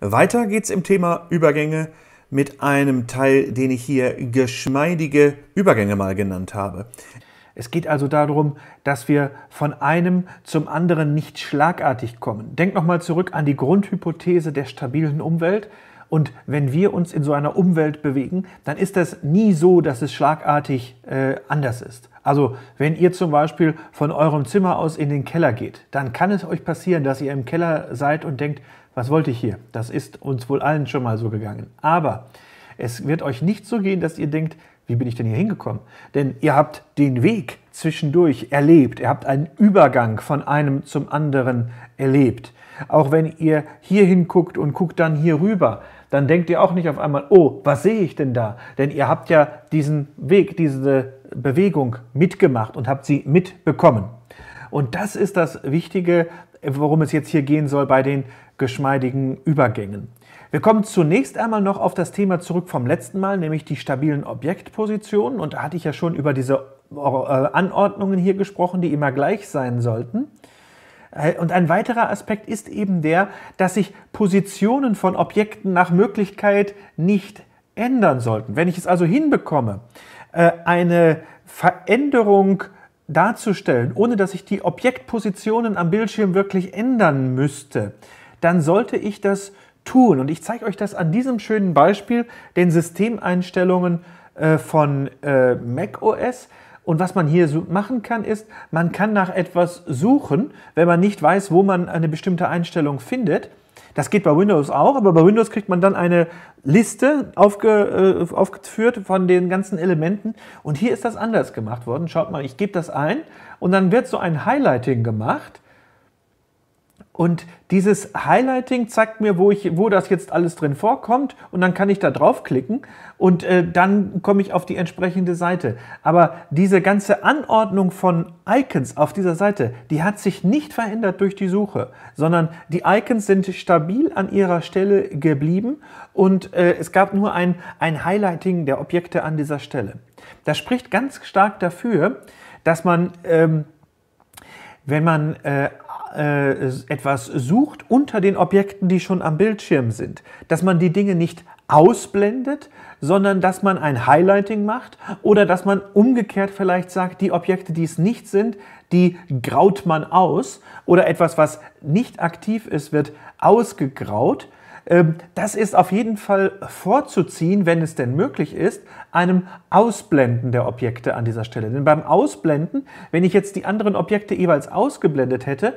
Weiter geht's im Thema Übergänge mit einem Teil, den ich hier geschmeidige Übergänge mal genannt habe. Es geht also darum, dass wir von einem zum anderen nicht schlagartig kommen. Denk nochmal zurück an die Grundhypothese der stabilen Umwelt. Und wenn wir uns in so einer Umwelt bewegen, dann ist das nie so, dass es schlagartig äh, anders ist. Also wenn ihr zum Beispiel von eurem Zimmer aus in den Keller geht, dann kann es euch passieren, dass ihr im Keller seid und denkt, was wollte ich hier? Das ist uns wohl allen schon mal so gegangen. Aber es wird euch nicht so gehen, dass ihr denkt, wie bin ich denn hier hingekommen? Denn ihr habt den Weg zwischendurch erlebt. Ihr habt einen Übergang von einem zum anderen erlebt. Auch wenn ihr hier hinguckt und guckt dann hier rüber, dann denkt ihr auch nicht auf einmal, oh, was sehe ich denn da? Denn ihr habt ja diesen Weg, diese Bewegung mitgemacht und habt sie mitbekommen. Und das ist das Wichtige, worum es jetzt hier gehen soll bei den geschmeidigen Übergängen. Wir kommen zunächst einmal noch auf das Thema zurück vom letzten Mal, nämlich die stabilen Objektpositionen. Und da hatte ich ja schon über diese äh, Anordnungen hier gesprochen, die immer gleich sein sollten. Äh, und ein weiterer Aspekt ist eben der, dass sich Positionen von Objekten nach Möglichkeit nicht ändern sollten. Wenn ich es also hinbekomme, äh, eine Veränderung darzustellen, ohne dass ich die Objektpositionen am Bildschirm wirklich ändern müsste, dann sollte ich das tun. Und ich zeige euch das an diesem schönen Beispiel, den Systemeinstellungen äh, von äh, Mac OS. Und was man hier so machen kann, ist, man kann nach etwas suchen, wenn man nicht weiß, wo man eine bestimmte Einstellung findet. Das geht bei Windows auch, aber bei Windows kriegt man dann eine Liste aufge, äh, aufgeführt von den ganzen Elementen. Und hier ist das anders gemacht worden. Schaut mal, ich gebe das ein und dann wird so ein Highlighting gemacht. Und dieses Highlighting zeigt mir, wo, ich, wo das jetzt alles drin vorkommt. Und dann kann ich da draufklicken und äh, dann komme ich auf die entsprechende Seite. Aber diese ganze Anordnung von Icons auf dieser Seite, die hat sich nicht verändert durch die Suche, sondern die Icons sind stabil an ihrer Stelle geblieben und äh, es gab nur ein, ein Highlighting der Objekte an dieser Stelle. Das spricht ganz stark dafür, dass man... Ähm, wenn man äh, äh, etwas sucht unter den Objekten, die schon am Bildschirm sind, dass man die Dinge nicht ausblendet, sondern dass man ein Highlighting macht oder dass man umgekehrt vielleicht sagt, die Objekte, die es nicht sind, die graut man aus oder etwas, was nicht aktiv ist, wird ausgegraut ähm, das ist auf jeden Fall vorzuziehen, wenn es denn möglich ist, einem Ausblenden der Objekte an dieser Stelle. Denn beim Ausblenden, wenn ich jetzt die anderen Objekte jeweils ausgeblendet hätte,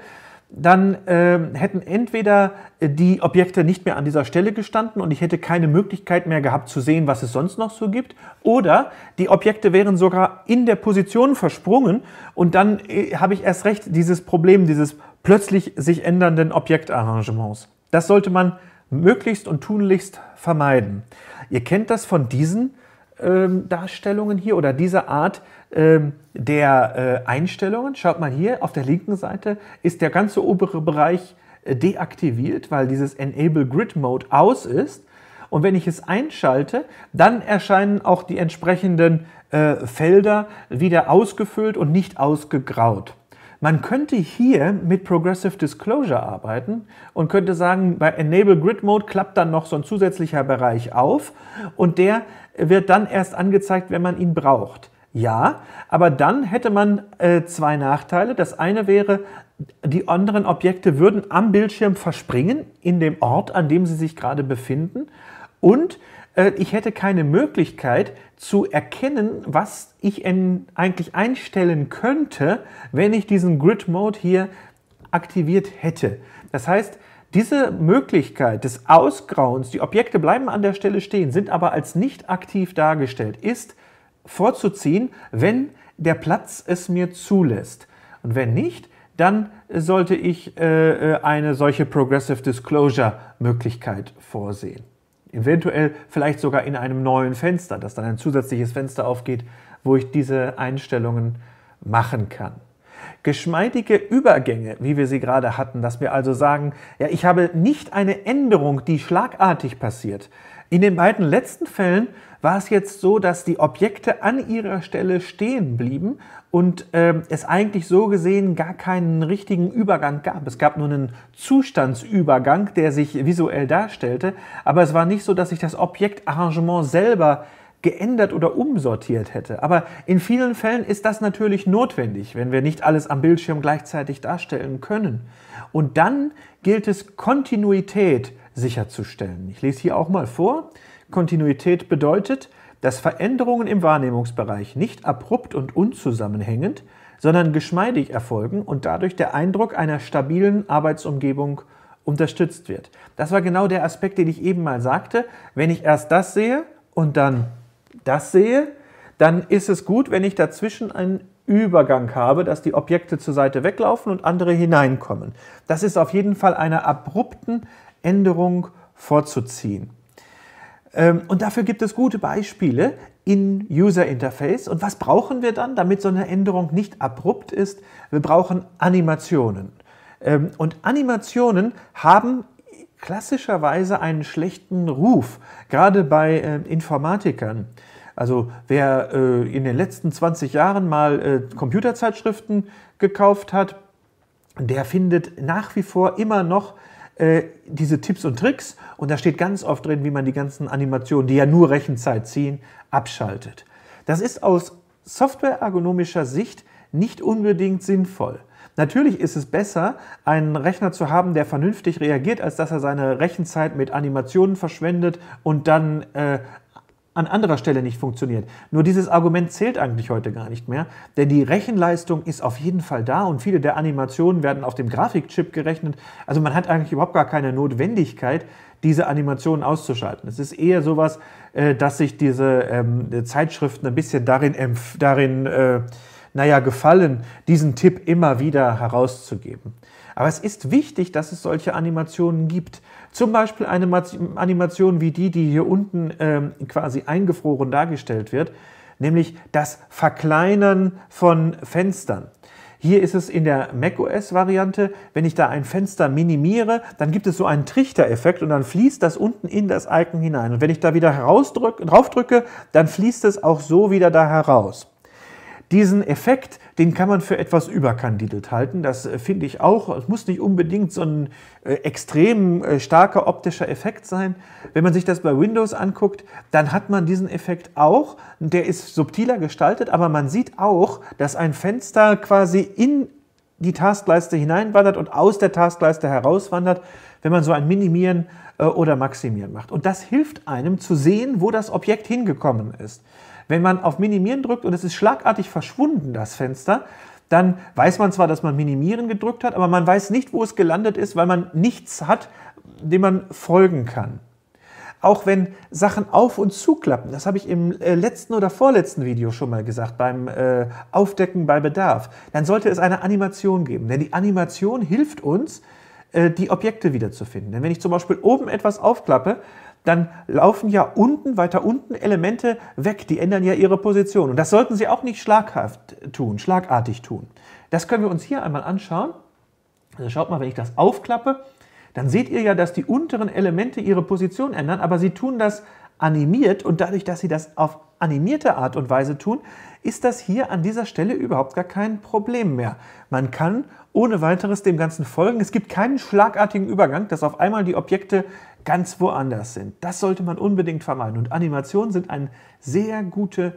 dann äh, hätten entweder die Objekte nicht mehr an dieser Stelle gestanden und ich hätte keine Möglichkeit mehr gehabt zu sehen, was es sonst noch so gibt, oder die Objekte wären sogar in der Position versprungen und dann äh, habe ich erst recht dieses Problem dieses plötzlich sich ändernden Objektarrangements. Das sollte man möglichst und tunlichst vermeiden. Ihr kennt das von diesen ähm, Darstellungen hier oder dieser Art ähm, der äh, Einstellungen. Schaut mal hier, auf der linken Seite ist der ganze obere Bereich äh, deaktiviert, weil dieses Enable Grid Mode aus ist. Und wenn ich es einschalte, dann erscheinen auch die entsprechenden äh, Felder wieder ausgefüllt und nicht ausgegraut. Man könnte hier mit Progressive Disclosure arbeiten und könnte sagen, bei Enable Grid Mode klappt dann noch so ein zusätzlicher Bereich auf und der wird dann erst angezeigt, wenn man ihn braucht. Ja, aber dann hätte man äh, zwei Nachteile. Das eine wäre, die anderen Objekte würden am Bildschirm verspringen, in dem Ort, an dem sie sich gerade befinden. Und äh, ich hätte keine Möglichkeit zu erkennen, was ich eigentlich einstellen könnte, wenn ich diesen Grid Mode hier aktiviert hätte. Das heißt, diese Möglichkeit des Ausgrauens, die Objekte bleiben an der Stelle stehen, sind aber als nicht aktiv dargestellt, ist vorzuziehen, wenn der Platz es mir zulässt. Und wenn nicht, dann sollte ich äh, äh eine solche Progressive Disclosure Möglichkeit vorsehen. Eventuell vielleicht sogar in einem neuen Fenster, dass dann ein zusätzliches Fenster aufgeht, wo ich diese Einstellungen machen kann. Geschmeidige Übergänge, wie wir sie gerade hatten, dass wir also sagen, ja, ich habe nicht eine Änderung, die schlagartig passiert. In den beiden letzten Fällen war es jetzt so, dass die Objekte an ihrer Stelle stehen blieben und äh, es eigentlich so gesehen gar keinen richtigen Übergang gab. Es gab nur einen Zustandsübergang, der sich visuell darstellte, aber es war nicht so, dass sich das Objektarrangement selber geändert oder umsortiert hätte. Aber in vielen Fällen ist das natürlich notwendig, wenn wir nicht alles am Bildschirm gleichzeitig darstellen können. Und dann gilt es, Kontinuität sicherzustellen. Ich lese hier auch mal vor. Kontinuität bedeutet, dass Veränderungen im Wahrnehmungsbereich nicht abrupt und unzusammenhängend, sondern geschmeidig erfolgen und dadurch der Eindruck einer stabilen Arbeitsumgebung unterstützt wird. Das war genau der Aspekt, den ich eben mal sagte. Wenn ich erst das sehe und dann das sehe, dann ist es gut, wenn ich dazwischen einen Übergang habe, dass die Objekte zur Seite weglaufen und andere hineinkommen. Das ist auf jeden Fall einer abrupten Änderung vorzuziehen. Ähm, und dafür gibt es gute Beispiele in User Interface. Und was brauchen wir dann, damit so eine Änderung nicht abrupt ist? Wir brauchen Animationen. Ähm, und Animationen haben klassischerweise einen schlechten Ruf, gerade bei ähm, Informatikern. Also wer äh, in den letzten 20 Jahren mal äh, Computerzeitschriften gekauft hat, der findet nach wie vor immer noch äh, diese Tipps und Tricks und da steht ganz oft drin, wie man die ganzen Animationen, die ja nur Rechenzeit ziehen, abschaltet. Das ist aus softwareergonomischer Sicht nicht unbedingt sinnvoll. Natürlich ist es besser, einen Rechner zu haben, der vernünftig reagiert, als dass er seine Rechenzeit mit Animationen verschwendet und dann äh, an anderer Stelle nicht funktioniert. Nur dieses Argument zählt eigentlich heute gar nicht mehr, denn die Rechenleistung ist auf jeden Fall da und viele der Animationen werden auf dem Grafikchip gerechnet. Also man hat eigentlich überhaupt gar keine Notwendigkeit, diese Animationen auszuschalten. Es ist eher sowas, äh, dass sich diese ähm, Zeitschriften ein bisschen darin, darin äh, naja, gefallen, diesen Tipp immer wieder herauszugeben. Aber es ist wichtig, dass es solche Animationen gibt. Zum Beispiel eine Animation wie die, die hier unten ähm, quasi eingefroren dargestellt wird, nämlich das Verkleinern von Fenstern. Hier ist es in der macOS-Variante, wenn ich da ein Fenster minimiere, dann gibt es so einen Trichtereffekt und dann fließt das unten in das Icon hinein. Und wenn ich da wieder herausdrück, draufdrücke, dann fließt es auch so wieder da heraus diesen Effekt, den kann man für etwas überkandidelt halten. Das äh, finde ich auch. Es muss nicht unbedingt so ein äh, extrem äh, starker optischer Effekt sein. Wenn man sich das bei Windows anguckt, dann hat man diesen Effekt auch. Der ist subtiler gestaltet, aber man sieht auch, dass ein Fenster quasi in die Taskleiste hineinwandert und aus der Taskleiste herauswandert, wenn man so ein Minimieren äh, oder Maximieren macht. Und das hilft einem zu sehen, wo das Objekt hingekommen ist. Wenn man auf Minimieren drückt und es ist schlagartig verschwunden, das Fenster, dann weiß man zwar, dass man Minimieren gedrückt hat, aber man weiß nicht, wo es gelandet ist, weil man nichts hat, dem man folgen kann. Auch wenn Sachen auf und zuklappen, das habe ich im äh, letzten oder vorletzten Video schon mal gesagt, beim äh, Aufdecken bei Bedarf, dann sollte es eine Animation geben. Denn die Animation hilft uns, äh, die Objekte wiederzufinden. Denn wenn ich zum Beispiel oben etwas aufklappe, dann laufen ja unten, weiter unten Elemente weg, die ändern ja ihre Position. Und das sollten sie auch nicht schlaghaft tun, schlagartig tun. Das können wir uns hier einmal anschauen. Also schaut mal, wenn ich das aufklappe, dann seht ihr ja, dass die unteren Elemente ihre Position ändern, aber sie tun das animiert und dadurch, dass sie das auf animierte Art und Weise tun, ist das hier an dieser Stelle überhaupt gar kein Problem mehr. Man kann ohne weiteres dem Ganzen folgen. Es gibt keinen schlagartigen Übergang, dass auf einmal die Objekte ganz woanders sind. Das sollte man unbedingt vermeiden. Und Animationen sind eine sehr gute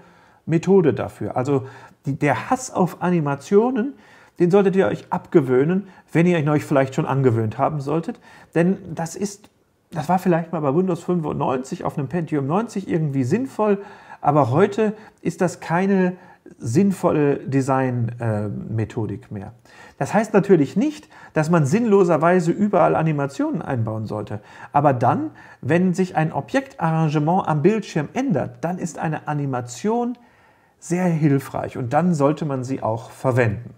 Methode dafür. Also die, der Hass auf Animationen, den solltet ihr euch abgewöhnen, wenn ihr ihn euch vielleicht schon angewöhnt haben solltet. Denn das ist, das war vielleicht mal bei Windows 95 auf einem Pentium 90 irgendwie sinnvoll, aber heute ist das keine sinnvolle Designmethodik äh, mehr. Das heißt natürlich nicht, dass man sinnloserweise überall Animationen einbauen sollte. Aber dann, wenn sich ein Objektarrangement am Bildschirm ändert, dann ist eine Animation sehr hilfreich und dann sollte man sie auch verwenden.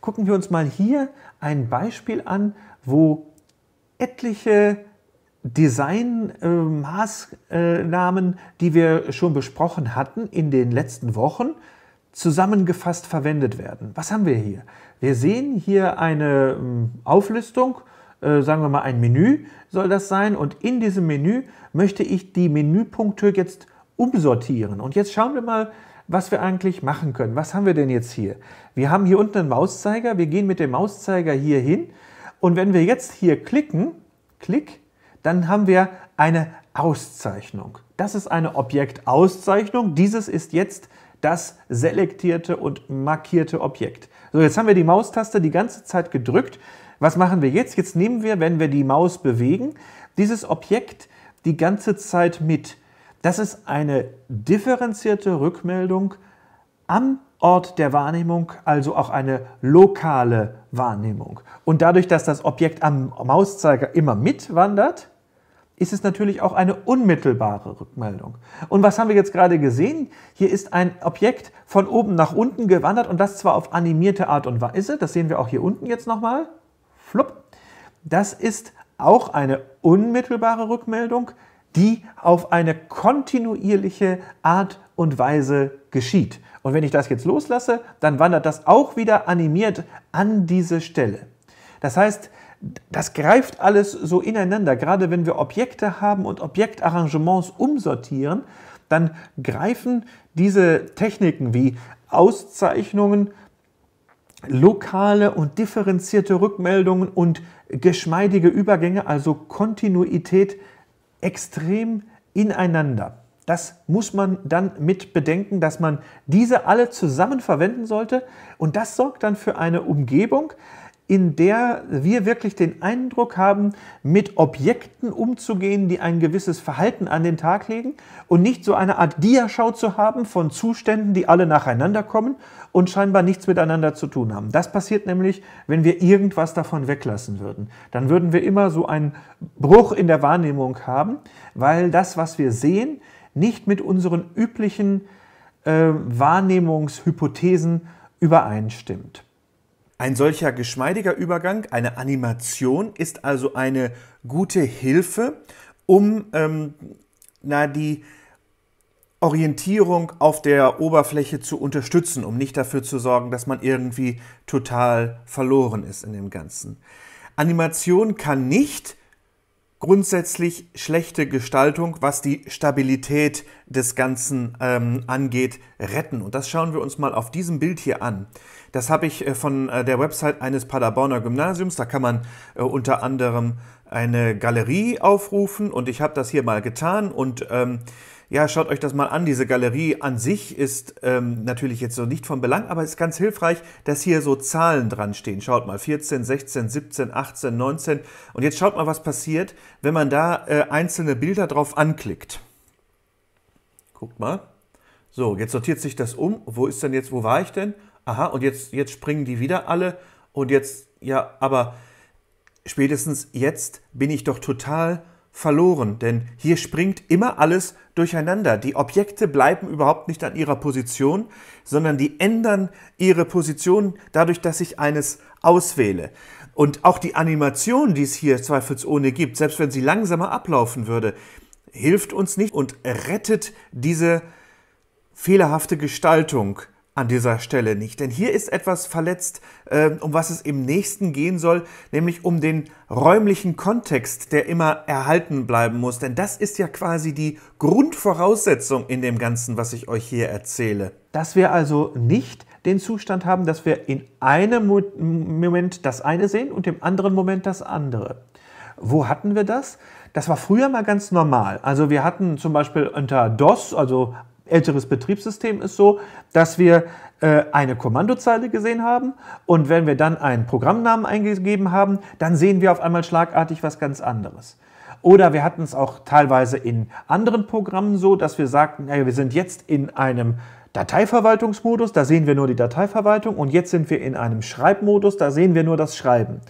Gucken wir uns mal hier ein Beispiel an, wo etliche Designmaßnahmen, äh, die wir schon besprochen hatten in den letzten Wochen, zusammengefasst verwendet werden. Was haben wir hier? Wir sehen hier eine äh, Auflistung, äh, sagen wir mal ein Menü soll das sein und in diesem Menü möchte ich die Menüpunkte jetzt umsortieren. Und jetzt schauen wir mal, was wir eigentlich machen können. Was haben wir denn jetzt hier? Wir haben hier unten einen Mauszeiger, wir gehen mit dem Mauszeiger hier hin und wenn wir jetzt hier klicken, Klick, dann haben wir eine Auszeichnung. Das ist eine Objektauszeichnung. Dieses ist jetzt das selektierte und markierte Objekt. So, jetzt haben wir die Maustaste die ganze Zeit gedrückt. Was machen wir jetzt? Jetzt nehmen wir, wenn wir die Maus bewegen, dieses Objekt die ganze Zeit mit. Das ist eine differenzierte Rückmeldung am Ort der Wahrnehmung, also auch eine lokale Wahrnehmung. Und dadurch, dass das Objekt am Mauszeiger immer mitwandert, ist es natürlich auch eine unmittelbare Rückmeldung. Und was haben wir jetzt gerade gesehen? Hier ist ein Objekt von oben nach unten gewandert und das zwar auf animierte Art und Weise. Das sehen wir auch hier unten jetzt nochmal. Flupp. Das ist auch eine unmittelbare Rückmeldung, die auf eine kontinuierliche Art und Weise geschieht. Und wenn ich das jetzt loslasse, dann wandert das auch wieder animiert an diese Stelle. Das heißt, das greift alles so ineinander. Gerade wenn wir Objekte haben und Objektarrangements umsortieren, dann greifen diese Techniken wie Auszeichnungen, lokale und differenzierte Rückmeldungen und geschmeidige Übergänge, also Kontinuität, extrem ineinander. Das muss man dann mit bedenken, dass man diese alle zusammen verwenden sollte und das sorgt dann für eine Umgebung, in der wir wirklich den Eindruck haben, mit Objekten umzugehen, die ein gewisses Verhalten an den Tag legen und nicht so eine Art Diaschau zu haben von Zuständen, die alle nacheinander kommen und scheinbar nichts miteinander zu tun haben. Das passiert nämlich, wenn wir irgendwas davon weglassen würden. Dann würden wir immer so einen Bruch in der Wahrnehmung haben, weil das, was wir sehen, nicht mit unseren üblichen äh, Wahrnehmungshypothesen übereinstimmt. Ein solcher geschmeidiger Übergang, eine Animation, ist also eine gute Hilfe, um ähm, na, die Orientierung auf der Oberfläche zu unterstützen, um nicht dafür zu sorgen, dass man irgendwie total verloren ist in dem Ganzen. Animation kann nicht grundsätzlich schlechte Gestaltung, was die Stabilität des Ganzen ähm, angeht, retten. Und das schauen wir uns mal auf diesem Bild hier an. Das habe ich äh, von äh, der Website eines Paderborner Gymnasiums. Da kann man äh, unter anderem eine Galerie aufrufen und ich habe das hier mal getan und ähm, ja, schaut euch das mal an. Diese Galerie an sich ist ähm, natürlich jetzt so nicht von Belang, aber es ist ganz hilfreich, dass hier so Zahlen dran stehen. Schaut mal, 14, 16, 17, 18, 19. Und jetzt schaut mal, was passiert, wenn man da äh, einzelne Bilder drauf anklickt. Guckt mal. So, jetzt sortiert sich das um. Wo ist denn jetzt, wo war ich denn? Aha, und jetzt, jetzt springen die wieder alle. Und jetzt, ja, aber spätestens jetzt bin ich doch total verloren, denn hier springt immer alles durcheinander. Die Objekte bleiben überhaupt nicht an ihrer Position, sondern die ändern ihre Position dadurch, dass ich eines auswähle. Und auch die Animation, die es hier zweifelsohne gibt, selbst wenn sie langsamer ablaufen würde, hilft uns nicht und rettet diese fehlerhafte Gestaltung an dieser Stelle nicht. Denn hier ist etwas verletzt, ähm, um was es im nächsten gehen soll, nämlich um den räumlichen Kontext, der immer erhalten bleiben muss. Denn das ist ja quasi die Grundvoraussetzung in dem Ganzen, was ich euch hier erzähle. Dass wir also nicht den Zustand haben, dass wir in einem Moment das eine sehen und im anderen Moment das andere. Wo hatten wir das? Das war früher mal ganz normal. Also wir hatten zum Beispiel unter DOS, also älteres Betriebssystem ist so, dass wir äh, eine Kommandozeile gesehen haben und wenn wir dann einen Programmnamen eingegeben haben, dann sehen wir auf einmal schlagartig was ganz anderes. Oder wir hatten es auch teilweise in anderen Programmen so, dass wir sagten, naja, wir sind jetzt in einem Dateiverwaltungsmodus, da sehen wir nur die Dateiverwaltung und jetzt sind wir in einem Schreibmodus, da sehen wir nur das Schreiben.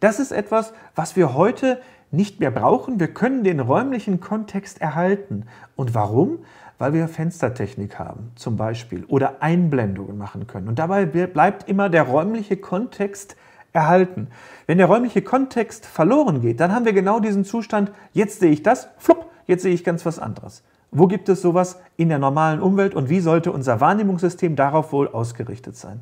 Das ist etwas, was wir heute nicht mehr brauchen. Wir können den räumlichen Kontext erhalten. Und warum? weil wir Fenstertechnik haben zum Beispiel oder Einblendungen machen können. Und dabei bleibt immer der räumliche Kontext erhalten. Wenn der räumliche Kontext verloren geht, dann haben wir genau diesen Zustand, jetzt sehe ich das, flupp, jetzt sehe ich ganz was anderes. Wo gibt es sowas in der normalen Umwelt und wie sollte unser Wahrnehmungssystem darauf wohl ausgerichtet sein?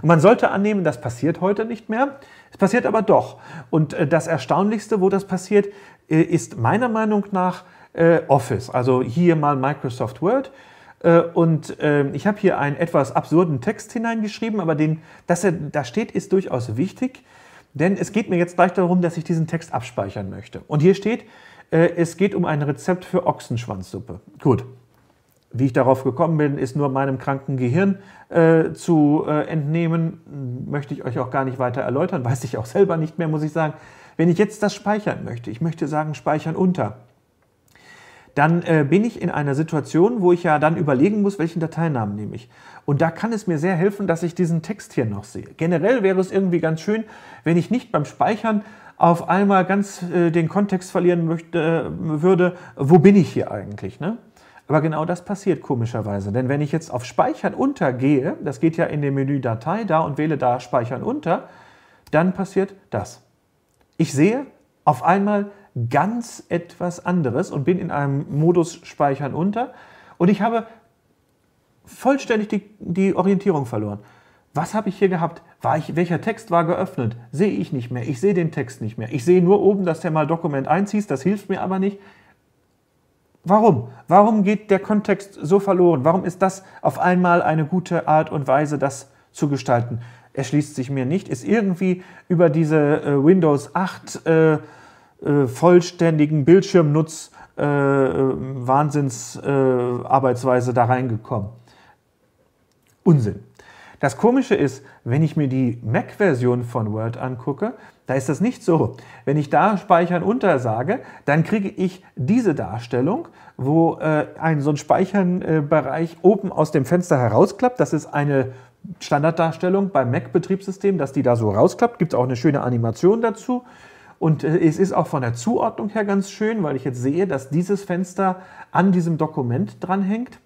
Und man sollte annehmen, das passiert heute nicht mehr. Es passiert aber doch. Und äh, das Erstaunlichste, wo das passiert, äh, ist meiner Meinung nach äh, Office. Also hier mal Microsoft Word. Äh, und äh, ich habe hier einen etwas absurden Text hineingeschrieben, aber den, dass er da steht, ist durchaus wichtig, denn es geht mir jetzt gleich darum, dass ich diesen Text abspeichern möchte. Und hier steht, äh, es geht um ein Rezept für Ochsenschwanzsuppe. Gut, wie ich darauf gekommen bin, ist nur meinem kranken Gehirn äh, zu äh, entnehmen. Möchte ich euch auch gar nicht weiter erläutern, weiß ich auch selber nicht mehr, muss ich sagen. Wenn ich jetzt das speichern möchte, ich möchte sagen, speichern unter dann äh, bin ich in einer Situation, wo ich ja dann überlegen muss, welchen Dateinamen nehme ich. Und da kann es mir sehr helfen, dass ich diesen Text hier noch sehe. Generell wäre es irgendwie ganz schön, wenn ich nicht beim Speichern auf einmal ganz äh, den Kontext verlieren möchte, würde, wo bin ich hier eigentlich? Ne? Aber genau das passiert komischerweise. Denn wenn ich jetzt auf Speichern untergehe, das geht ja in dem Menü Datei da und wähle da Speichern unter, dann passiert das. Ich sehe auf einmal ganz etwas anderes und bin in einem Modus Speichern unter. Und ich habe vollständig die, die Orientierung verloren. Was habe ich hier gehabt? War ich, welcher Text war geöffnet? Sehe ich nicht mehr. Ich sehe den Text nicht mehr. Ich sehe nur oben, dass der mal Dokument einziehst. Das hilft mir aber nicht. Warum? Warum geht der Kontext so verloren? Warum ist das auf einmal eine gute Art und Weise, das zu gestalten? Erschließt sich mir nicht. Ist irgendwie über diese äh, Windows 8 äh, äh, vollständigen Bildschirmnutz äh, Wahnsinnsarbeitsweise äh, äh da reingekommen. Unsinn. Das Komische ist, wenn ich mir die Mac-Version von Word angucke, da ist das nicht so. Wenn ich da Speichern untersage, dann kriege ich diese Darstellung, wo äh, ein so ein Speichernbereich oben aus dem Fenster herausklappt. Das ist eine Standarddarstellung beim Mac-Betriebssystem, dass die da so rausklappt. Gibt es auch eine schöne Animation dazu. Und äh, es ist auch von der Zuordnung her ganz schön, weil ich jetzt sehe, dass dieses Fenster an diesem Dokument dranhängt.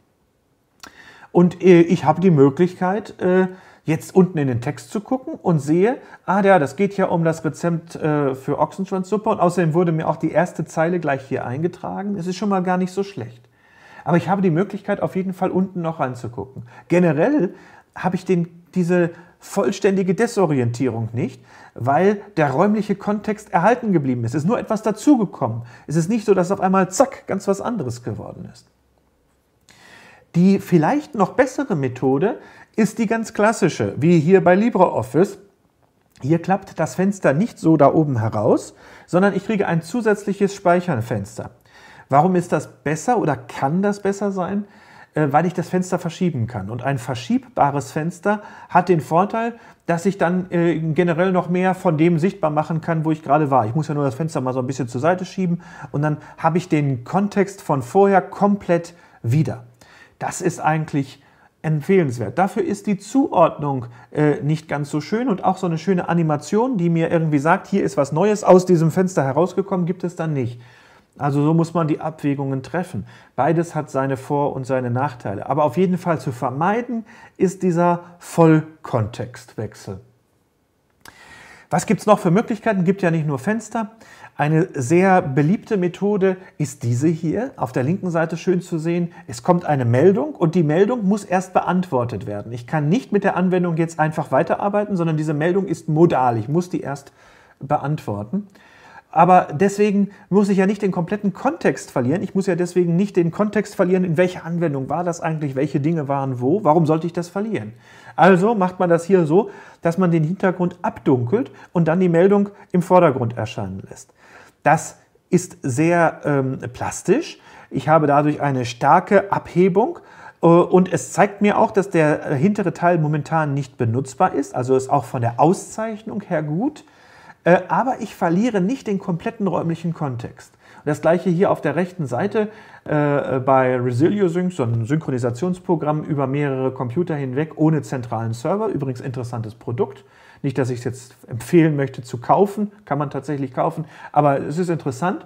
Und äh, ich habe die Möglichkeit, äh, jetzt unten in den Text zu gucken und sehe, ah ja, das geht ja um das Rezept für Ochsenschwanzsuppe. Und außerdem wurde mir auch die erste Zeile gleich hier eingetragen. Es ist schon mal gar nicht so schlecht. Aber ich habe die Möglichkeit, auf jeden Fall unten noch reinzugucken. Generell habe ich den, diese vollständige Desorientierung nicht, weil der räumliche Kontext erhalten geblieben ist. Es ist nur etwas dazugekommen. Es ist nicht so, dass auf einmal, zack, ganz was anderes geworden ist. Die vielleicht noch bessere Methode ist die ganz klassische, wie hier bei LibreOffice. Hier klappt das Fenster nicht so da oben heraus, sondern ich kriege ein zusätzliches Speichernfenster. Warum ist das besser oder kann das besser sein? Äh, weil ich das Fenster verschieben kann. Und ein verschiebbares Fenster hat den Vorteil, dass ich dann äh, generell noch mehr von dem sichtbar machen kann, wo ich gerade war. Ich muss ja nur das Fenster mal so ein bisschen zur Seite schieben und dann habe ich den Kontext von vorher komplett wieder. Das ist eigentlich empfehlenswert. Dafür ist die Zuordnung äh, nicht ganz so schön und auch so eine schöne Animation, die mir irgendwie sagt, hier ist was Neues aus diesem Fenster herausgekommen, gibt es dann nicht. Also so muss man die Abwägungen treffen. Beides hat seine Vor- und seine Nachteile. Aber auf jeden Fall zu vermeiden ist dieser Vollkontextwechsel. Was gibt es noch für Möglichkeiten? Es Gibt ja nicht nur Fenster. Eine sehr beliebte Methode ist diese hier, auf der linken Seite schön zu sehen. Es kommt eine Meldung und die Meldung muss erst beantwortet werden. Ich kann nicht mit der Anwendung jetzt einfach weiterarbeiten, sondern diese Meldung ist modal. Ich muss die erst beantworten. Aber deswegen muss ich ja nicht den kompletten Kontext verlieren. Ich muss ja deswegen nicht den Kontext verlieren, in welcher Anwendung war das eigentlich, welche Dinge waren wo. Warum sollte ich das verlieren? Also macht man das hier so, dass man den Hintergrund abdunkelt und dann die Meldung im Vordergrund erscheinen lässt. Das ist sehr ähm, plastisch. Ich habe dadurch eine starke Abhebung. Äh, und es zeigt mir auch, dass der hintere Teil momentan nicht benutzbar ist, also ist auch von der Auszeichnung her gut. Äh, aber ich verliere nicht den kompletten räumlichen Kontext. Das gleiche hier auf der rechten Seite äh, bei ResilioSync, so ein Synchronisationsprogramm über mehrere Computer hinweg ohne zentralen Server. Übrigens interessantes Produkt. Nicht, dass ich es jetzt empfehlen möchte zu kaufen, kann man tatsächlich kaufen, aber es ist interessant.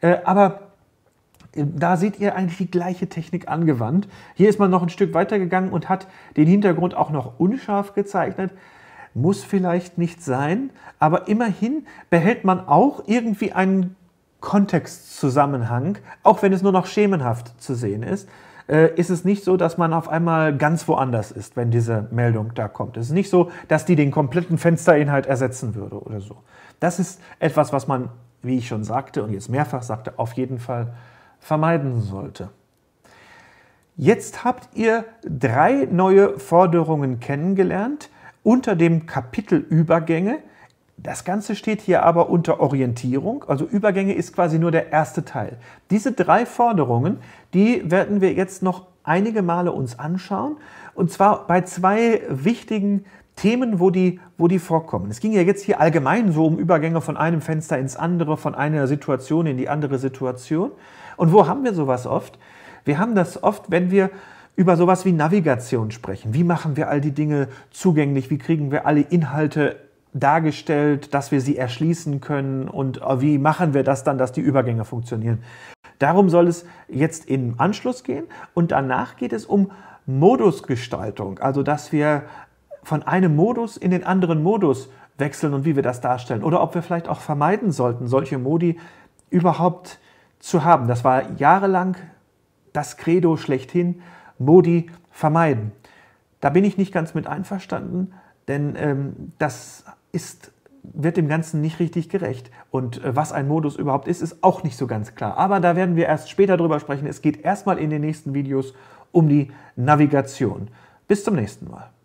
Äh, aber äh, da seht ihr eigentlich die gleiche Technik angewandt. Hier ist man noch ein Stück weitergegangen und hat den Hintergrund auch noch unscharf gezeichnet, muss vielleicht nicht sein, aber immerhin behält man auch irgendwie einen Kontextzusammenhang, auch wenn es nur noch schemenhaft zu sehen ist, äh, ist es nicht so, dass man auf einmal ganz woanders ist, wenn diese Meldung da kommt. Es ist nicht so, dass die den kompletten Fensterinhalt ersetzen würde oder so. Das ist etwas, was man, wie ich schon sagte und jetzt mehrfach sagte, auf jeden Fall vermeiden sollte. Jetzt habt ihr drei neue Forderungen kennengelernt, unter dem Kapitel Übergänge. Das Ganze steht hier aber unter Orientierung, also Übergänge ist quasi nur der erste Teil. Diese drei Forderungen, die werden wir jetzt noch einige Male uns anschauen und zwar bei zwei wichtigen Themen, wo die, wo die vorkommen. Es ging ja jetzt hier allgemein so um Übergänge von einem Fenster ins andere, von einer Situation in die andere Situation. Und wo haben wir sowas oft? Wir haben das oft, wenn wir über sowas wie Navigation sprechen. Wie machen wir all die Dinge zugänglich? Wie kriegen wir alle Inhalte dargestellt, dass wir sie erschließen können? Und äh, wie machen wir das dann, dass die Übergänge funktionieren? Darum soll es jetzt im Anschluss gehen. Und danach geht es um Modusgestaltung, also dass wir von einem Modus in den anderen Modus wechseln und wie wir das darstellen. Oder ob wir vielleicht auch vermeiden sollten, solche Modi überhaupt zu haben. Das war jahrelang das Credo schlechthin Modi vermeiden. Da bin ich nicht ganz mit einverstanden, denn ähm, das ist, wird dem Ganzen nicht richtig gerecht. Und äh, was ein Modus überhaupt ist, ist auch nicht so ganz klar. Aber da werden wir erst später drüber sprechen. Es geht erstmal in den nächsten Videos um die Navigation. Bis zum nächsten Mal.